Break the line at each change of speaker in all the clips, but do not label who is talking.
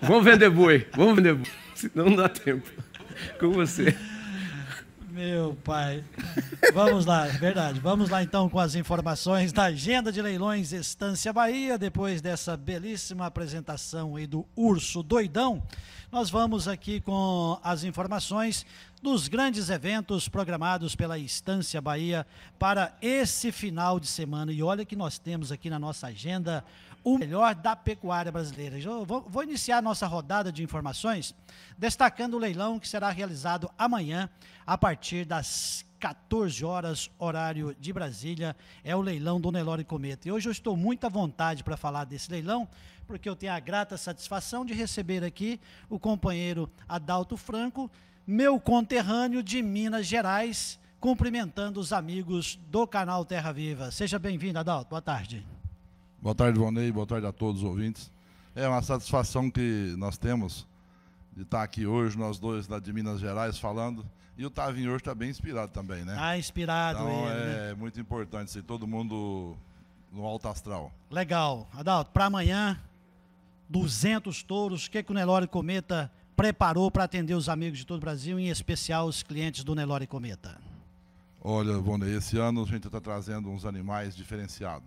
Vamos vender boi, vamos vender boi. Senão não dá tempo. Com você.
Meu pai. Vamos lá, é verdade. Vamos lá então com as informações da agenda de leilões Estância Bahia, depois dessa belíssima apresentação aí do Urso Doidão. Nós vamos aqui com as informações dos grandes eventos programados pela Estância Bahia para esse final de semana. E olha que nós temos aqui na nossa agenda o melhor da pecuária brasileira. Eu vou, vou iniciar nossa rodada de informações destacando o leilão que será realizado amanhã a partir das 14 horas, horário de Brasília, é o leilão do Nelore Cometa. E hoje eu estou muito à vontade para falar desse leilão, porque eu tenho a grata satisfação de receber aqui o companheiro Adalto Franco, meu conterrâneo de Minas Gerais, cumprimentando os amigos do canal Terra Viva. Seja bem-vindo, Adalto. Boa tarde.
Boa tarde, Vonei. Boa tarde a todos os ouvintes. É uma satisfação que nós temos de estar aqui hoje, nós dois da de Minas Gerais, falando e o Tavinho hoje está bem inspirado também, né? Está inspirado. Então, ele, é né? muito importante ser todo mundo no alto astral.
Legal. Adalto, para amanhã, 200 touros. O que, que o Nelore Cometa preparou para atender os amigos de todo o Brasil, em especial os clientes do Nelore Cometa?
Olha, Bonner, esse ano a gente está trazendo uns animais diferenciados.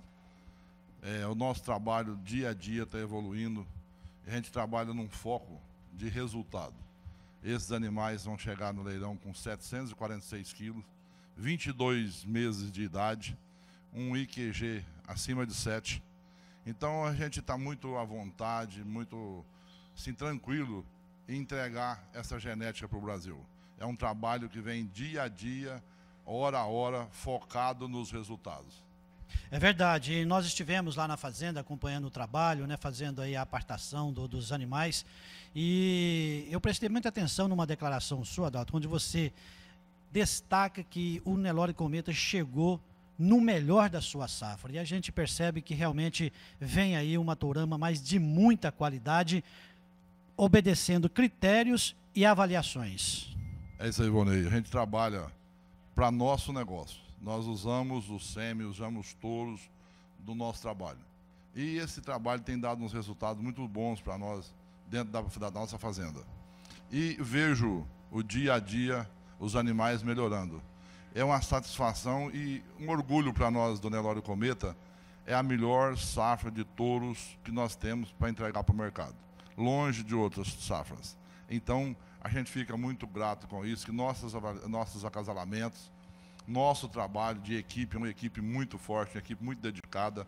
É, o nosso trabalho dia a dia está evoluindo. A gente trabalha num foco de resultado. Esses animais vão chegar no leilão com 746 quilos, 22 meses de idade, um IQG acima de 7. Então a gente está muito à vontade, muito assim, tranquilo em entregar essa genética para o Brasil. É um trabalho que vem dia a dia, hora a hora, focado nos resultados.
É verdade. E nós estivemos lá na fazenda acompanhando o trabalho, né, fazendo aí a apartação do, dos animais. E eu prestei muita atenção numa declaração sua, Dalton, onde você destaca que o Nelore Cometa chegou no melhor da sua safra. E a gente percebe que realmente vem aí uma tourama, mas de muita qualidade, obedecendo critérios e avaliações.
É isso aí, Vonei. A gente trabalha para nosso negócio. Nós usamos o SEMI, usamos touros do nosso trabalho. E esse trabalho tem dado uns resultados muito bons para nós dentro da, da nossa fazenda. E vejo o dia a dia os animais melhorando. É uma satisfação e um orgulho para nós, Dona Elório Cometa, é a melhor safra de touros que nós temos para entregar para o mercado, longe de outras safras. Então, a gente fica muito grato com isso, que nossos, nossos acasalamentos, nosso trabalho de equipe, é uma equipe muito forte, uma equipe muito dedicada,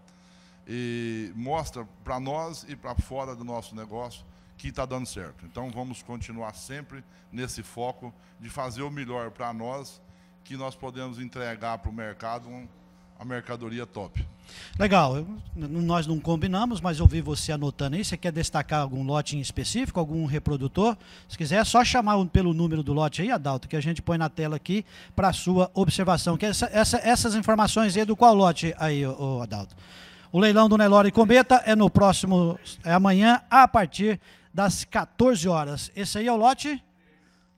e mostra para nós e para fora do nosso negócio que está dando certo. Então vamos continuar sempre nesse foco de fazer o melhor para nós, que nós podemos entregar para o mercado um, a mercadoria top.
Legal, nós não combinamos, mas eu vi você anotando aí. Você quer destacar algum lote em específico, algum reprodutor? Se quiser, é só chamar um, pelo número do lote aí, Adalto, que a gente põe na tela aqui para sua observação. Que essa, essa, essas informações aí do qual lote aí, o Adalto? O leilão do Nelore Cometa é no próximo, é amanhã, a partir das 14 horas. Esse aí é o lote?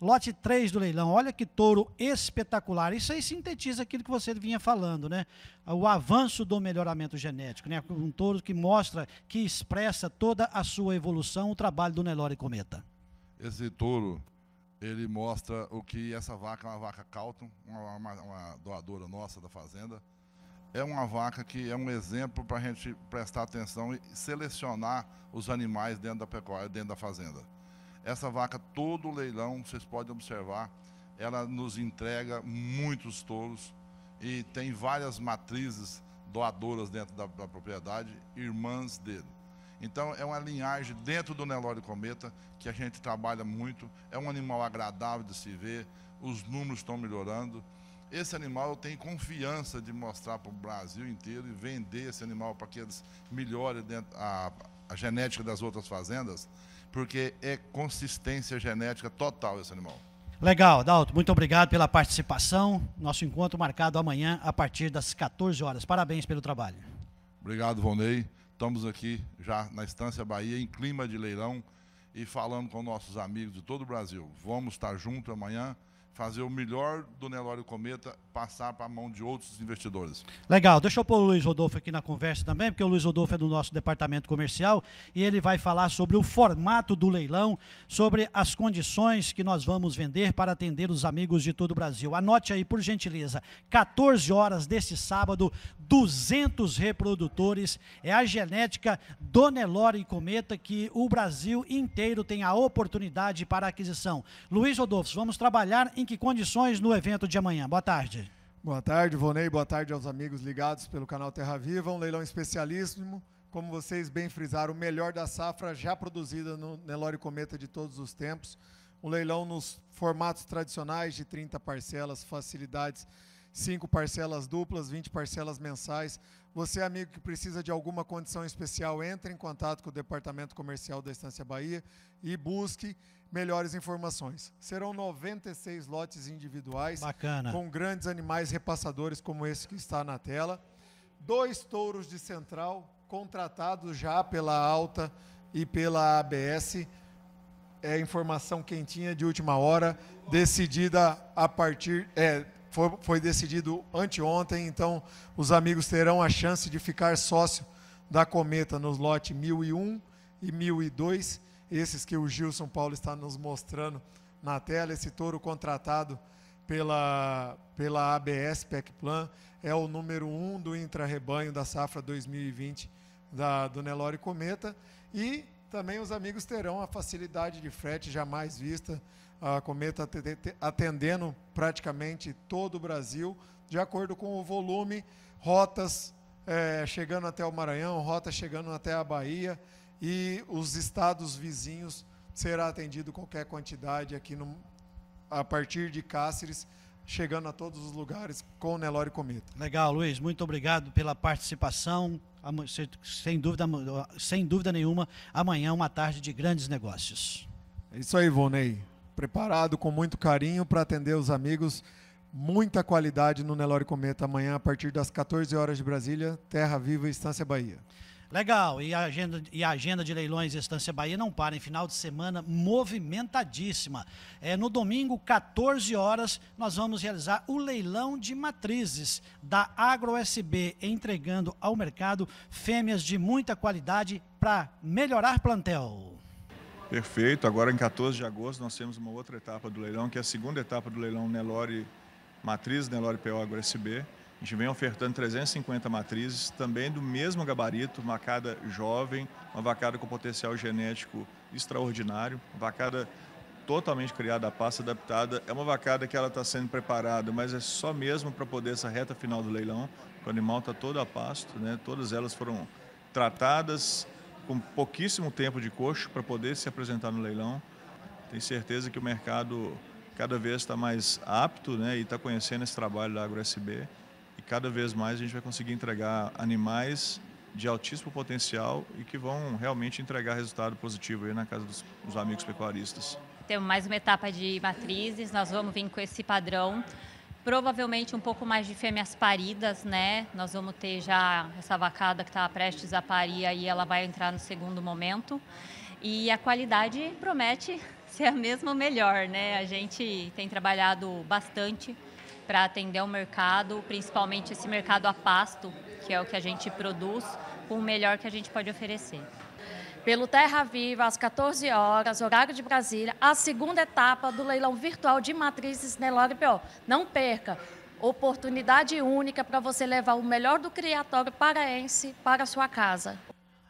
Lote 3 do leilão, olha que touro espetacular. Isso aí sintetiza aquilo que você vinha falando, né? O avanço do melhoramento genético, né? Um touro que mostra, que expressa toda a sua evolução, o trabalho do Nelore Cometa.
Esse touro, ele mostra o que essa vaca uma vaca Calton, uma, uma, uma doadora nossa da fazenda. É uma vaca que é um exemplo para a gente prestar atenção e selecionar os animais dentro da pecuária, dentro da fazenda. Essa vaca, todo leilão, vocês podem observar, ela nos entrega muitos touros e tem várias matrizes doadoras dentro da, da propriedade, irmãs dele. Então, é uma linhagem dentro do Nelore Cometa que a gente trabalha muito. É um animal agradável de se ver, os números estão melhorando. Esse animal eu tenho confiança de mostrar para o Brasil inteiro e vender esse animal para que eles melhorem a, a genética das outras fazendas porque é consistência genética total esse animal.
Legal, Dalton, muito obrigado pela participação. Nosso encontro marcado amanhã a partir das 14 horas. Parabéns pelo trabalho.
Obrigado, Vonei. Estamos aqui já na Estância Bahia, em clima de leilão e falando com nossos amigos de todo o Brasil. Vamos estar juntos amanhã fazer o melhor do Nelório Cometa passar para a mão de outros investidores.
Legal, deixa eu pôr o Luiz Rodolfo aqui na conversa também, porque o Luiz Rodolfo é do nosso departamento comercial e ele vai falar sobre o formato do leilão, sobre as condições que nós vamos vender para atender os amigos de todo o Brasil. Anote aí, por gentileza, 14 horas deste sábado, 200 reprodutores, é a genética do Nelório Cometa que o Brasil inteiro tem a oportunidade para aquisição. Luiz Rodolfo, vamos trabalhar em em que condições
no evento de amanhã? Boa tarde. Boa tarde, Vonei. Boa tarde aos amigos ligados pelo canal Terra Viva. Um leilão especialíssimo. Como vocês bem frisaram, o melhor da safra já produzida no Nelore Cometa de todos os tempos. Um leilão nos formatos tradicionais de 30 parcelas, facilidades 5 parcelas duplas, 20 parcelas mensais. Você, amigo que precisa de alguma condição especial, entre em contato com o Departamento Comercial da Estância Bahia e busque melhores informações. Serão 96 lotes individuais Bacana. com grandes animais repassadores como esse que está na tela. Dois touros de central contratados já pela Alta e pela ABS. É informação quentinha de última hora, decidida a partir. É, foi, foi decidido anteontem, então os amigos terão a chance de ficar sócio da Cometa nos lote 1001 e 1002, esses que o Gilson Paulo está nos mostrando na tela, esse touro contratado pela, pela ABS PECPlan, é o número 1 um do intra-rebanho da safra 2020 da, do Nelore Cometa, e também os amigos terão a facilidade de frete jamais vista a Cometa atendendo praticamente todo o Brasil, de acordo com o volume, rotas é, chegando até o Maranhão, rotas chegando até a Bahia e os estados vizinhos será atendido qualquer quantidade aqui no, a partir de Cáceres, chegando a todos os lugares com o Nelore Cometa. Legal, Luiz, muito obrigado pela
participação. Sem dúvida, sem dúvida nenhuma, amanhã é uma tarde de grandes
negócios. É isso aí, Vonei preparado com muito carinho para atender os amigos. Muita qualidade no Nelore Cometa amanhã a partir das 14 horas de Brasília, Terra Viva, Estância Bahia.
Legal, e a, agenda, e a agenda de leilões Estância Bahia não para, em final de semana movimentadíssima. É, no domingo, 14 horas, nós vamos realizar o leilão de matrizes da AgroSB, entregando ao mercado fêmeas de muita qualidade para melhorar plantel.
Perfeito. Agora, em 14 de agosto, nós temos uma outra etapa do leilão, que é a segunda etapa do leilão Nelore Matriz, Nelore PO Agro SB. A gente vem ofertando 350 matrizes, também do mesmo gabarito, uma vacada jovem, uma vacada com potencial genético extraordinário, uma vacada totalmente criada a pasta, adaptada. É uma vacada que ela está sendo preparada, mas é só mesmo para poder essa reta final do leilão, que o animal está todo a pasto, né? todas elas foram tratadas, com pouquíssimo tempo de coxo para poder se apresentar no leilão. Tenho certeza que o mercado cada vez está mais apto né, e está conhecendo esse trabalho da AgroSB e cada vez mais a gente vai conseguir entregar animais de altíssimo potencial e que vão realmente entregar resultado positivo aí na casa dos, dos amigos pecuaristas.
Temos mais uma etapa de matrizes, nós vamos vir com esse padrão provavelmente um pouco mais de fêmeas paridas, né? Nós vamos ter já essa vacada que está prestes a parir aí, ela vai entrar no segundo momento. E a qualidade promete ser a mesma ou melhor, né? A gente tem trabalhado bastante para atender o mercado, principalmente esse mercado a pasto, que é o que a gente produz, com o melhor que a gente pode oferecer pelo Terra Viva, às 14 horas, horário de Brasília, a segunda etapa do leilão virtual de matrizes Nelore PO. Não perca! Oportunidade única para você levar o melhor do criatório
paraense para a sua casa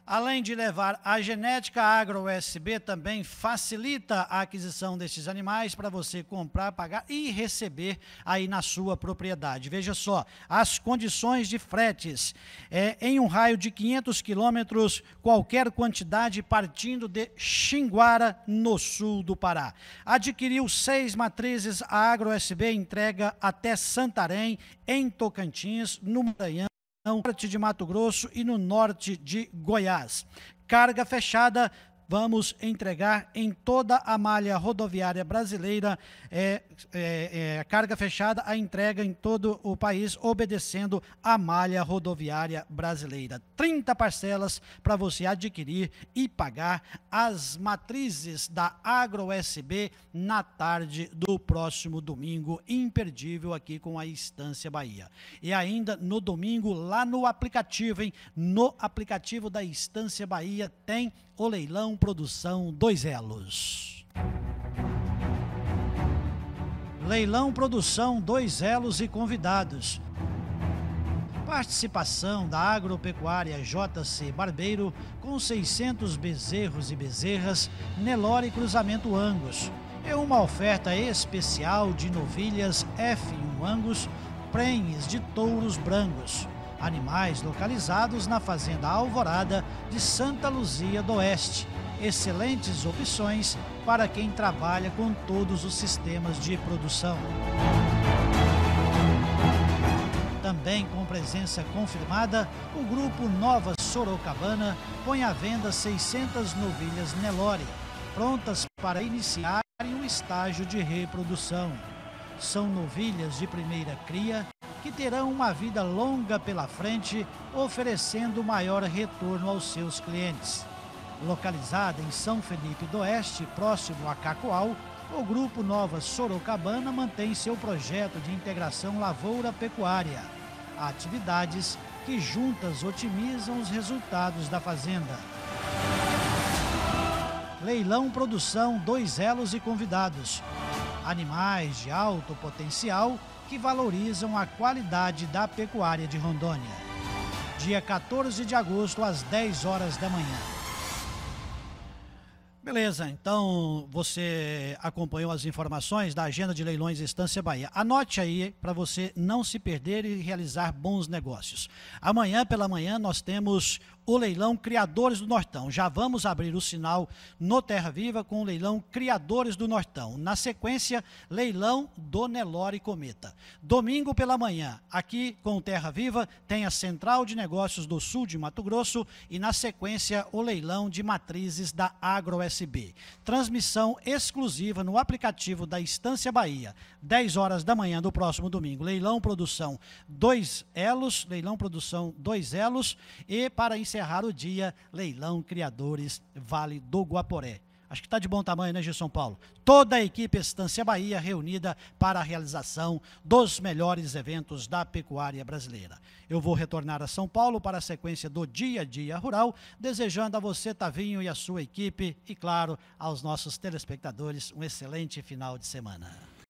além de levar a genética agro-USB, também facilita a aquisição desses animais para você comprar, pagar e receber aí na sua propriedade. Veja só, as condições de fretes. É, em um raio de 500 quilômetros, qualquer quantidade partindo de Xinguara, no sul do Pará. Adquiriu seis matrizes agro-USB, entrega até Santarém, em Tocantins, no Maranhão no norte de Mato Grosso e no norte de Goiás. Carga fechada vamos entregar em toda a malha rodoviária brasileira, é, é, é, carga fechada, a entrega em todo o país, obedecendo a malha rodoviária brasileira. 30 parcelas para você adquirir e pagar as matrizes da AgroSB na tarde do próximo domingo, imperdível aqui com a Estância Bahia. E ainda no domingo, lá no aplicativo, hein? No aplicativo da Estância Bahia tem o leilão Produção Dois Elos. Leilão Produção Dois Elos e convidados. Participação da agropecuária JC Barbeiro com 600 bezerros e bezerras Nelore Cruzamento Angus É uma oferta especial de novilhas F1 Angus prenhes de touros brancos, animais localizados na Fazenda Alvorada de Santa Luzia do Oeste, excelentes opções para quem trabalha com todos os sistemas de produção. Também com presença confirmada, o grupo Nova Sorocabana põe à venda 600 novilhas Nelore, prontas para iniciar o estágio de reprodução. São novilhas de primeira cria que terão uma vida longa pela frente, oferecendo maior retorno aos seus clientes. Localizada em São Felipe do Oeste, próximo a Cacoal, o Grupo Nova Sorocabana mantém seu projeto de integração lavoura-pecuária, atividades que juntas otimizam os resultados da fazenda. Leilão Produção Dois Elos e Convidados. Animais de alto potencial que valorizam a qualidade da pecuária de Rondônia. Dia 14 de agosto, às 10 horas da manhã. Beleza, então você acompanhou as informações da agenda de leilões Estância Bahia. Anote aí para você não se perder e realizar bons negócios. Amanhã pela manhã nós temos o leilão Criadores do Nortão. Já vamos abrir o sinal no Terra Viva com o leilão Criadores do Nortão. Na sequência, leilão do Nelore Cometa. Domingo pela manhã, aqui com o Terra Viva, tem a Central de Negócios do Sul de Mato Grosso e na sequência o leilão de matrizes da Agroest USB. Transmissão exclusiva no aplicativo da Estância Bahia, 10 horas da manhã do próximo domingo. Leilão Produção 2 Elos, Leilão Produção 2 Elos e para encerrar o dia, Leilão Criadores Vale do Guaporé. Acho que está de bom tamanho, né, Gilson Paulo? Toda a equipe Estância Bahia reunida para a realização dos melhores eventos da pecuária brasileira. Eu vou retornar a São Paulo para a sequência do Dia a Dia Rural, desejando a você, Tavinho, e a sua equipe, e claro, aos nossos telespectadores, um excelente final de semana.